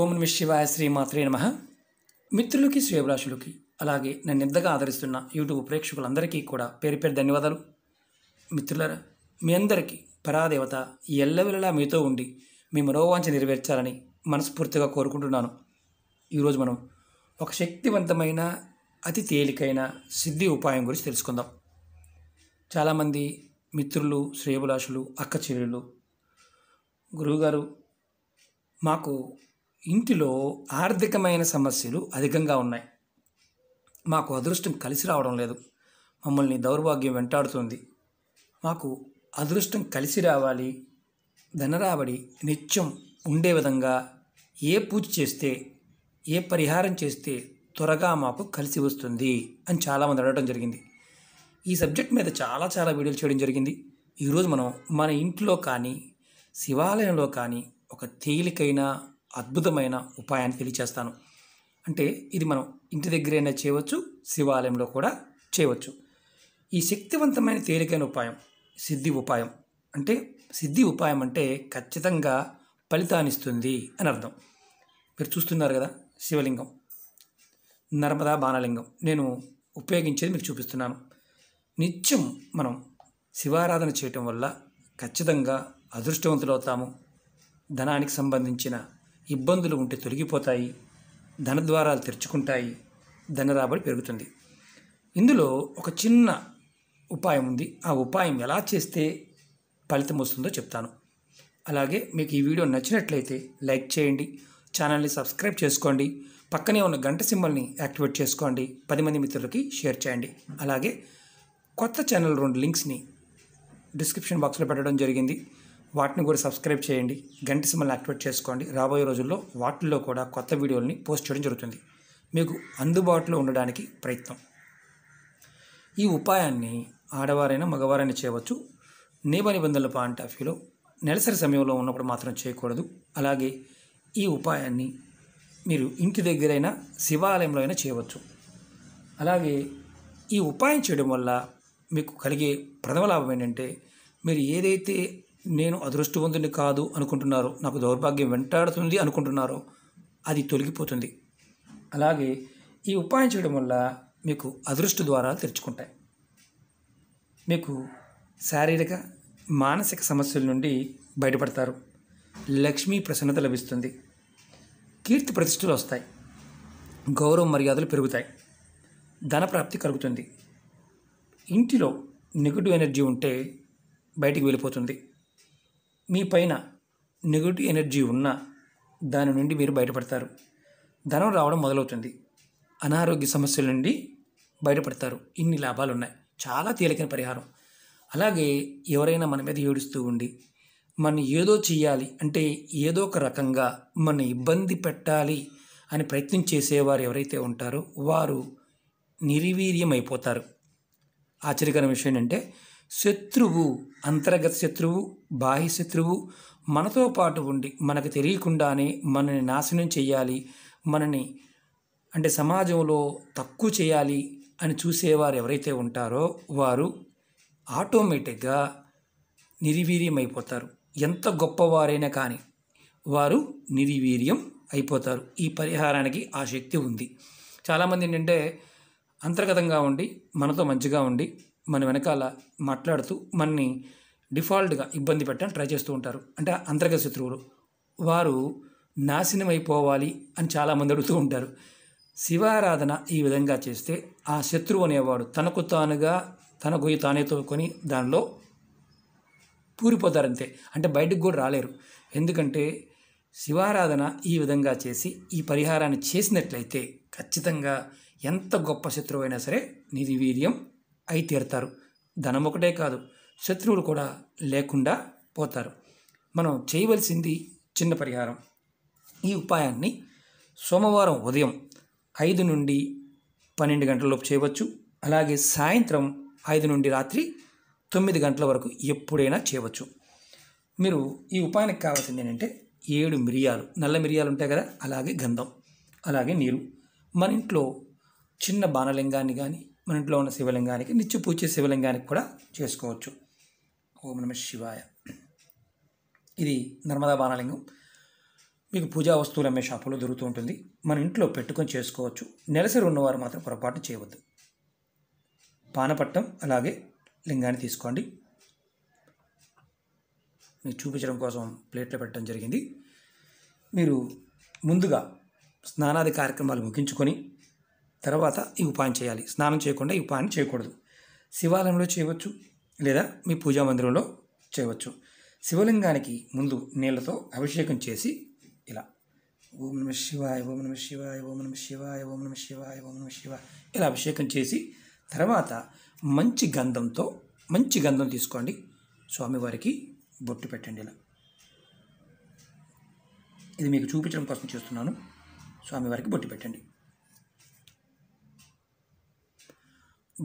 ఓం నమ శివాయ శ్రీమాత్రే నమ మిత్రులకి శ్రేయభిలాషులకి అలాగే నన్ను ఎంతగా ఆదరిస్తున్న యూట్యూబ్ ప్రేక్షకులందరికీ కూడా పేరు పేరు ధన్యవాదాలు మిత్రులరా మీ అందరికీ పరాదేవత ఎల్లవెల్లలా మీతో ఉండి మీ మనోవాంఛ నెరవేర్చాలని మనస్ఫూర్తిగా కోరుకుంటున్నాను ఈరోజు మనం ఒక శక్తివంతమైన అతి తేలికైన సిద్ధి ఉపాయం గురించి తెలుసుకుందాం చాలామంది మిత్రులు శ్రేయభిలాషులు అక్క చెల్లెళ్ళు గురువుగారు మాకు ఇంటిలో ఆర్థికమైన సమస్యలు అధికంగా ఉన్నాయి మాకు అదృష్టం కలిసి రావడం లేదు మమ్మల్ని దౌర్భాగ్యం వెంటాడుతుంది మాకు అదృష్టం కలిసి రావాలి ధనరాబడి నిత్యం ఉండే విధంగా ఏ పూజ చేస్తే ఏ పరిహారం చేస్తే త్వరగా మాకు కలిసి వస్తుంది అని చాలామంది అడగడం జరిగింది ఈ సబ్జెక్ట్ మీద చాలా చాలా వీడియోలు చేయడం జరిగింది ఈరోజు మనం మన ఇంట్లో కానీ శివాలయంలో కానీ ఒక తేలికైన అద్భుతమైన ఉపాయాన్ని తెలియచేస్తాను అంటే ఇది మనం ఇంటి దగ్గరైనా చేయవచ్చు శివాలయంలో కూడా చేయవచ్చు ఈ శక్తివంతమైన తేలికైన ఉపాయం సిద్ధి ఉపాయం అంటే సిద్ధి ఉపాయం అంటే ఖచ్చితంగా ఫలితాన్నిస్తుంది అని అర్థం మీరు చూస్తున్నారు కదా శివలింగం నర్మదా బాణలింగం నేను ఉపయోగించేది మీకు చూపిస్తున్నాను నిత్యం మనం శివారాధన చేయటం వల్ల ఖచ్చితంగా అదృష్టవంతులవుతాము ధనానికి సంబంధించిన ఇబ్బందులు ఉంటే తొలగిపోతాయి ధన తెరుచుకుంటాయి ధన రాబడి పెరుగుతుంది ఇందులో ఒక చిన్న ఉపాయం ఉంది ఆ ఉపాయం ఎలా చేస్తే ఫలితం వస్తుందో చెప్తాను అలాగే మీకు ఈ వీడియో నచ్చినట్లయితే లైక్ చేయండి ఛానల్ని సబ్స్క్రైబ్ చేసుకోండి పక్కనే ఉన్న గంట సింబల్ని యాక్టివేట్ చేసుకోండి పది మంది మిత్రులకి షేర్ చేయండి అలాగే కొత్త ఛానల్ రెండు లింక్స్ని డిస్క్రిప్షన్ బాక్స్లో పెట్టడం జరిగింది వాటిని కూడా సబ్స్క్రైబ్ చేయండి గంట సిమ్మల్ని యాక్టివేట్ చేసుకోండి రాబోయే రోజుల్లో వాటిల్లో కూడా కొత్త వీడియోలని పోస్ట్ చేయడం జరుగుతుంది మీకు అందుబాటులో ఉండడానికి ప్రయత్నం ఈ ఉపాయాన్ని ఆడవారైనా మగవారైనా చేయవచ్చు నియమ నిబంధనల పాయింట్ ఆఫ్ వ్యూలో నెలసరి సమయంలో ఉన్నప్పుడు మాత్రం చేయకూడదు అలాగే ఈ ఉపాయాన్ని మీరు ఇంటి దగ్గరైనా శివాలయంలో అయినా చేయవచ్చు అలాగే ఈ ఉపాయం చేయడం వల్ల మీకు కలిగే ప్రథమ లాభం ఏంటంటే మీరు ఏదైతే నేను అదృష్టవంతుని కాదు అనుకుంటున్నారు నాకు దౌర్భాగ్యం వెంటాడుతుంది అనుకుంటున్నారు అది తొలగిపోతుంది అలాగే ఈ ఉపాయం చేయడం వల్ల మీకు అదృష్ట ద్వారాలు తెరుచుకుంటాయి మీకు శారీరక మానసిక సమస్యల నుండి బయటపడతారు లక్ష్మీ ప్రసన్నత లభిస్తుంది కీర్తి ప్రతిష్టలు వస్తాయి గౌరవ మర్యాదలు పెరుగుతాయి ధనప్రాప్తి కలుగుతుంది ఇంటిలో నెగిటివ్ ఎనర్జీ ఉంటే బయటికి వెళ్ళిపోతుంది మీ పైన నెగిటివ్ ఎనర్జీ ఉన్న దాని నుండి మీరు బయటపడతారు ధనం రావడం మొదలవుతుంది అనారోగ్య సమస్యల నుండి బయటపడతారు ఇన్ని లాభాలు ఉన్నాయి చాలా తేలికైన పరిహారం అలాగే ఎవరైనా మన మీద ఏడుస్తూ ఉండి మన ఏదో చేయాలి అంటే ఏదో ఒక రకంగా మన ఇబ్బంది పెట్టాలి అని ప్రయత్నం చేసేవారు ఎవరైతే ఉంటారో వారు నిర్వీర్యమైపోతారు ఆశ్చర్యకరమైన విషయం ఏంటంటే శత్రువు అంతర్గత శత్రువు బాహ్య శత్రువు మనతో పాటు ఉండి మనకు తెలియకుండానే మనని నాశనం చేయాలి మనని అంటే సమాజంలో తక్కువ చేయాలి అని చూసేవారు ఎవరైతే ఉంటారో వారు ఆటోమేటిక్గా నిర్వీర్యమైపోతారు ఎంత గొప్పవారైనా కానీ వారు నిర్వీర్యం అయిపోతారు ఈ పరిహారానికి ఆ శక్తి ఉంది చాలామంది ఏంటంటే అంతర్గతంగా ఉండి మనతో మంచిగా ఉండి మన వెనకాల మాట్లాడుతూ మనని డిఫాల్ట్గా ఇబ్బంది పెట్టడం ట్రై చేస్తూ ఉంటారు అంటే అంతర్గత శత్రువులు వారు నాశనం అయిపోవాలి అని చాలామంది అడుగుతూ ఉంటారు శివారాధన ఈ విధంగా చేస్తే ఆ శత్రువు అనేవాడు తనకు తానుగా తన గొయ్యి తానే తోకొని దానిలో పూరిపోతారంతే అంటే బయటకు కూడా రాలేరు ఎందుకంటే శివారాధన ఈ విధంగా చేసి ఈ పరిహారాన్ని చేసినట్లయితే ఖచ్చితంగా ఎంత గొప్ప శత్రువైనా సరే నిధి వీర్యం అయి తీరుతారు ధనం ఒకటే కాదు శత్రువులు కూడా లేకుండా పోతారు మనం చేయవలసింది చిన్న పరిహారం ఈ ఉపాయాన్ని సోమవారం ఉదయం ఐదు నుండి పన్నెండు గంటలలోపు చేయవచ్చు అలాగే సాయంత్రం ఐదు నుండి రాత్రి తొమ్మిది గంటల వరకు ఎప్పుడైనా చేయవచ్చు మీరు ఈ ఉపాయానికి కావాల్సింది ఏంటంటే ఏడు మిరియాలు నల్ల మిరియాలు ఉంటాయి కదా అలాగే గంధం అలాగే నీరు మన ఇంట్లో చిన్న బాణలింగాన్ని కానీ మన ఇంట్లో ఉన్న శివలింగానికి నిత్య పూజ శివలింగానికి కూడా చేసుకోవచ్చు ఓం నమ శివాయ ఇది నర్మదా బాణలింగం మీకు పూజా వస్తువులు అమ్మే షాపులో దొరుకుతూ ఉంటుంది మన ఇంట్లో పెట్టుకొని చేసుకోవచ్చు నెలసరి ఉన్నవారు మాత్రం పొరపాటు చేయవద్దు పానపట్టం అలాగే లింగాన్ని తీసుకోండి మీకు చూపించడం కోసం ప్లేట్లో పెట్టడం జరిగింది మీరు ముందుగా స్నానాది కార్యక్రమాలు ముగించుకొని తర్వాత ఈ ఉపాయం చేయాలి స్నానం చేయకుండా ఈ ఉపాయం చేయకూడదు శివాలయంలో చేయవచ్చు లేదా మీ పూజా మందిరంలో చేయవచ్చు శివలింగానికి ముందు నీళ్లతో అభిషేకం చేసి ఇలా ఓం నమ శివాయ ఓం నమ శివాయ ఓం నమ శివాయ ఓం నమ శివాయ ఓం నమ శివాయ ఇలా అభిషేకం చేసి తర్వాత మంచి గంధంతో మంచి గంధం తీసుకోండి స్వామివారికి బొట్టు పెట్టండి ఇలా ఇది మీకు చూపించడం కోసం చేస్తున్నాను స్వామివారికి బొట్టు పెట్టండి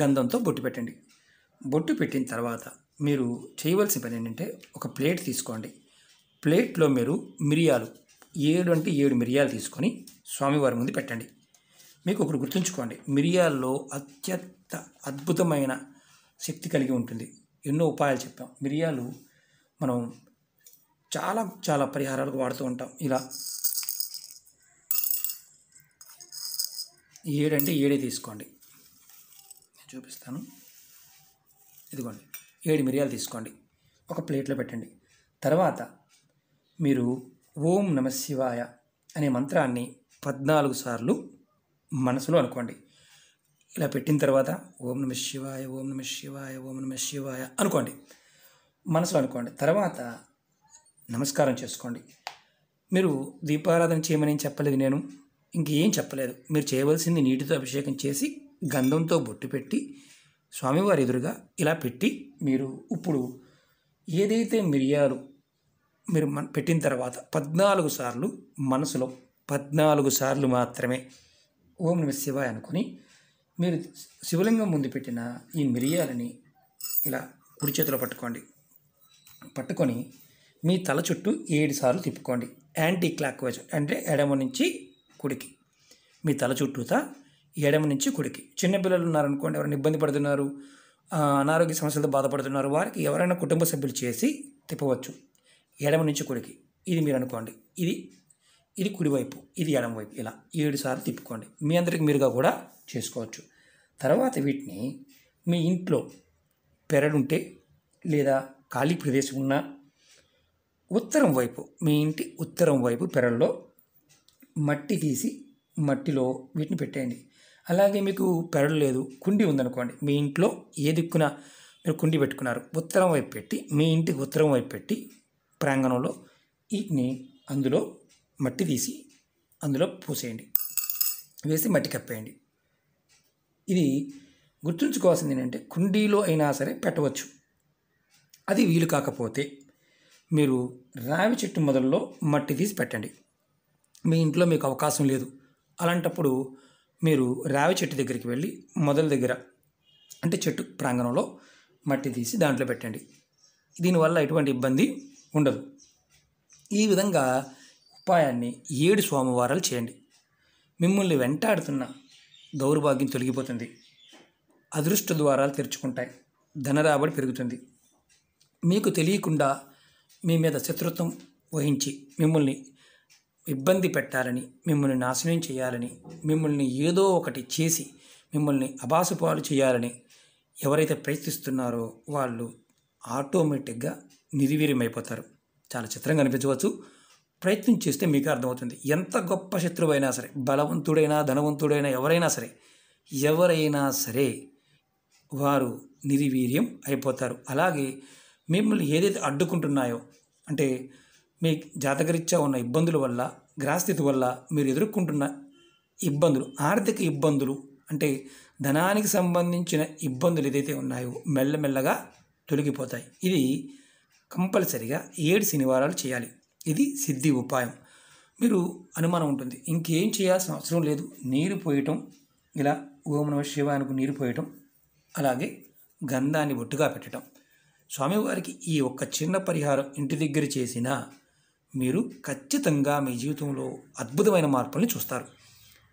గంధంతో బొట్టు పెట్టండి బొట్టు పెట్టిన తర్వాత మీరు చేయవలసిన పని ఏంటంటే ఒక ప్లేట్ తీసుకోండి ప్లేట్లో మీరు మిరియాలు ఏడు అంటే ఏడు మిరియాలు తీసుకొని స్వామివారి ముందు పెట్టండి మీకు ఒకటి గుర్తుంచుకోండి మిరియాల్లో అత్యంత అద్భుతమైన శక్తి కలిగి ఉంటుంది ఎన్నో ఉపాయాలు చెప్పాం మిరియాలు మనం చాలా చాలా పరిహారాలకు వాడుతూ ఉంటాం ఇలా ఏడంటే ఏడే తీసుకోండి చూపిస్తాను ఇదిగోండి ఏడు మిరియాలు తీసుకోండి ఒక ప్లేట్లో పెట్టండి తర్వాత మీరు ఓం నమ శివాయ అనే మంత్రాన్ని పద్నాలుగు సార్లు మనసులో అనుకోండి ఇలా పెట్టిన తర్వాత ఓం నమ శివాయ ఓం నమ శివాయ ఓం నమ శివాయ అనుకోండి మనసులో అనుకోండి తర్వాత నమస్కారం చేసుకోండి మీరు దీపారాధన చేయమని చెప్పలేదు నేను ఇంకేం చెప్పలేదు మీరు చేయవలసింది నీటితో అభిషేకం చేసి గంధంతో బొట్టు పెట్టి స్వామివారి ఎదురుగా ఇలా పెట్టి మీరు ఇప్పుడు ఏదైతే మిరియాలు మీరు మన పెట్టిన తర్వాత పద్నాలుగు సార్లు మనసులో పద్నాలుగు సార్లు మాత్రమే ఓం నమ శివాయ అనుకుని మీరు శివలింగం ముందు పెట్టిన ఈ మిరియాలని ఇలా కుడి చేతిలో పట్టుకోండి పట్టుకొని మీ తల చుట్టూ ఏడు సార్లు తిప్పుకోండి యాంటీ క్లాక్ వైజ్ అంటే ఎడమ నుంచి కుడికి మీ తల చుట్టూతా ఎడమ నుంచి కుడికి చిన్నపిల్లలు ఉన్నారనుకోండి ఎవరైనా ఇబ్బంది పడుతున్నారు అనారోగ్య సమస్యలతో బాధపడుతున్నారు వారికి ఎవరైనా కుటుంబ సభ్యులు చేసి తిప్పవచ్చు ఎడమ నుంచి కుడికి ఇది మీరు అనుకోండి ఇది ఇది కుడివైపు ఇది ఎడమ వైపు ఇలా ఏడు సార్లు తిప్పుకోండి మీ అందరికి మీరుగా కూడా చేసుకోవచ్చు తర్వాత వీటిని మీ ఇంట్లో పెరడుంటే లేదా ఖాళీ ప్రదేశం ఉన్న ఉత్తరం వైపు మీ ఇంటి ఉత్తరం వైపు పెరడులో మట్టి తీసి మట్టిలో వీటిని పెట్టేయండి అలాగే మీకు పెరడు లేదు కుండి ఉందనుకోండి మీ ఇంట్లో ఏ దిక్కున మీరు కుండి పెట్టుకున్నారు ఉత్తరం వైపు పెట్టి మీ ఇంటికి ఉత్తరం వైపు పెట్టి ప్రాంగణంలో ఈట్ని అందులో మట్టి తీసి అందులో పూసేయండి వేసి మట్టి కప్పేయండి ఇది గుర్తుంచుకోవాల్సింది ఏంటంటే కుండీలో అయినా సరే పెట్టవచ్చు అది వీలు కాకపోతే మీరు రావి చెట్టు మొదల్లో మట్టి తీసి పెట్టండి మీ ఇంట్లో మీకు అవకాశం లేదు అలాంటప్పుడు మీరు రావి చెట్టు దగ్గరికి వెళ్ళి మొదల దగ్గర అంటే చెట్టు ప్రాంగణంలో మట్టి తీసి దాంట్లో పెట్టండి దీనివల్ల ఎటువంటి ఇబ్బంది ఉండదు ఈ విధంగా ఉపాయాన్ని ఏడు సోమవారాలు చేయండి మిమ్మల్ని వెంటాడుతున్న దౌర్భాగ్యం తొలగిపోతుంది అదృష్ట ద్వారాలు తెరుచుకుంటాయి ధనరాబడి పెరుగుతుంది మీకు తెలియకుండా మీ మీద శత్రుత్వం వహించి మిమ్మల్ని ఇబ్బంది పెట్టాలని మిమ్మల్ని నాశనం చేయాలని మిమ్మల్ని ఏదో ఒకటి చేసి మిమ్మల్ని అబాసుపాలు చేయాలని ఎవరైతే ప్రయత్నిస్తున్నారో వాళ్ళు ఆటోమేటిక్గా నిర్వీర్యమైపోతారు చాలా చిత్రంగా అనిపించవచ్చు ప్రయత్నం చేస్తే మీకు అర్థమవుతుంది ఎంత గొప్ప శత్రువైనా సరే బలవంతుడైనా ధనవంతుడైనా ఎవరైనా సరే ఎవరైనా సరే వారు నిర్వీర్యం అయిపోతారు అలాగే మిమ్మల్ని ఏదైతే అడ్డుకుంటున్నాయో అంటే మీ జాతకరీత్యా ఉన్న ఇబ్బందుల వల్ల గ్రహస్థితి వల్ల మీరు ఎదుర్కొంటున్న ఇబ్బందులు ఆర్థిక ఇబ్బందులు అంటే ధనానికి సంబంధించిన ఇబ్బందులు ఏదైతే ఉన్నాయో మెల్లమెల్లగా తొలగిపోతాయి ఇది కంపల్సరిగా ఏడు శనివారాలు చేయాలి ఇది సిద్ధి ఉపాయం మీరు అనుమానం ఉంటుంది ఇంకేం చేయాల్సిన అవసరం లేదు నీరు పోయటం ఇలా ఓం శివానికి నీరు పోయటం అలాగే గంధాన్ని ఒట్టుగా పెట్టడం స్వామివారికి ఈ ఒక్క చిన్న పరిహారం ఇంటి దగ్గర చేసినా మీరు ఖచ్చితంగా మీ జీవితంలో అద్భుతమైన మార్పుల్ని చూస్తారు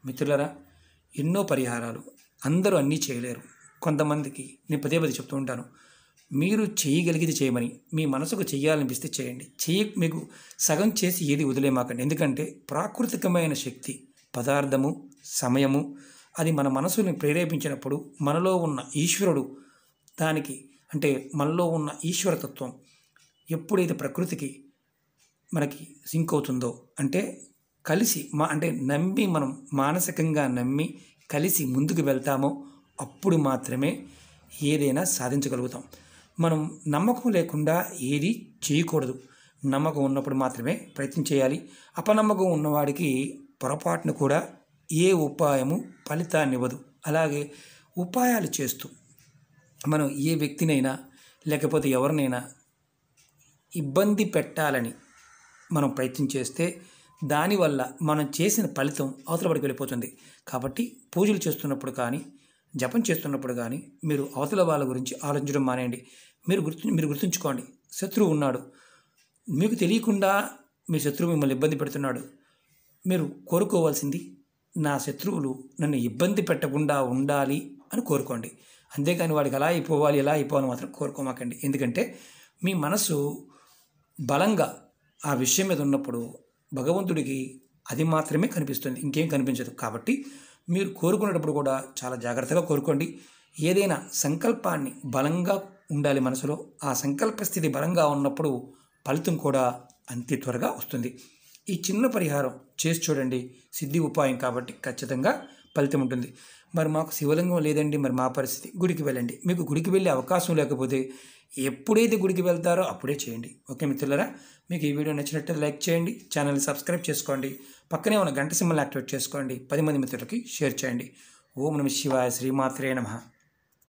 మిత్రులరా ఎన్నో పరిహారాలు అందరూ అన్నీ చేయలేరు కొంతమందికి నేను పదే పదే చెప్తూ ఉంటాను మీరు చేయగలిగితే చేయమని మీ మనసుకు చేయాలనిపిస్తే చేయండి చేయ మీకు సగం చేసి ఏది వదిలేమాకండి ఎందుకంటే ప్రాకృతికమైన శక్తి పదార్థము సమయము అది మన మనసుని ప్రేరేపించినప్పుడు మనలో ఉన్న ఈశ్వరుడు దానికి అంటే మనలో ఉన్న ఈశ్వరతత్వం ఎప్పుడైతే ప్రకృతికి మనకి సింక్ అవుతుందో అంటే కలిసి మా అంటే నమ్మి మనం మానసికంగా నమ్మి కలిసి ముందుకు వెళ్తామో అప్పుడు మాత్రమే ఏదైనా సాధించగలుగుతాం మనం నమ్మకం లేకుండా ఏది చేయకూడదు నమ్మకం ఉన్నప్పుడు మాత్రమే ప్రయత్నం చేయాలి అపనమ్మకం ఉన్నవాడికి పొరపాటును కూడా ఏ ఉపాయము ఫలితాన్ని ఇవ్వదు అలాగే ఉపాయాలు చేస్తూ మనం ఏ వ్యక్తినైనా లేకపోతే ఎవరినైనా ఇబ్బంది పెట్టాలని మనం ప్రయత్నం చేస్తే దానివల్ల మనం చేసిన ఫలితం అవతల పడికి వెళ్ళిపోతుంది కాబట్టి పూజలు చేస్తున్నప్పుడు కానీ జపం చేస్తున్నప్పుడు కానీ మీరు అవతల వాళ్ళ గురించి ఆలోచించడం మానేయండి మీరు గుర్తు మీరు గుర్తుంచుకోండి శత్రువు ఉన్నాడు మీకు తెలియకుండా మీ శత్రువు మిమ్మల్ని ఇబ్బంది పెడుతున్నాడు మీరు కోరుకోవాల్సింది నా శత్రువులు నన్ను ఇబ్బంది పెట్టకుండా ఉండాలి అని కోరుకోండి అంతేకాని వాడికి అలా అయిపోవాలి ఎలా అయిపోవాలి మాత్రం కోరుకోమాకండి ఎందుకంటే మీ మనసు బలంగా ఆ విషయం మీద ఉన్నప్పుడు భగవంతుడికి అది మాత్రమే కనిపిస్తుంది ఇంకేం కనిపించదు కాబట్టి మీరు కోరుకునేటప్పుడు కూడా చాలా జాగ్రత్తగా కోరుకోండి ఏదైనా సంకల్పాన్ని బలంగా ఉండాలి మనసులో ఆ సంకల్ప స్థితి బలంగా ఉన్నప్పుడు ఫలితం కూడా అంతే త్వరగా వస్తుంది ఈ చిన్న పరిహారం చేసి చూడండి సిద్ధి ఉపాయం కాబట్టి ఖచ్చితంగా ఫలితం ఉంటుంది మరి మాకు శివలింగం లేదండి మరి మా పరిస్థితి గుడికి వెళ్ళండి మీకు గుడికి వెళ్ళే అవకాశం లేకపోతే ఎప్పుడైతే గుడికి వెళ్తారో అప్పుడే చేయండి ఓకే మిత్రులరా మీకు ఈ వీడియో నచ్చినట్టే లైక్ చేయండి ఛానల్ని సబ్స్క్రైబ్ చేసుకోండి పక్కనే ఉన్న గంట సింబల్ యాక్టివేట్ చేసుకోండి పది మంది మిత్రులకి షేర్ చేయండి ఓం నమ శివాయ శ్రీమాత్రే నమ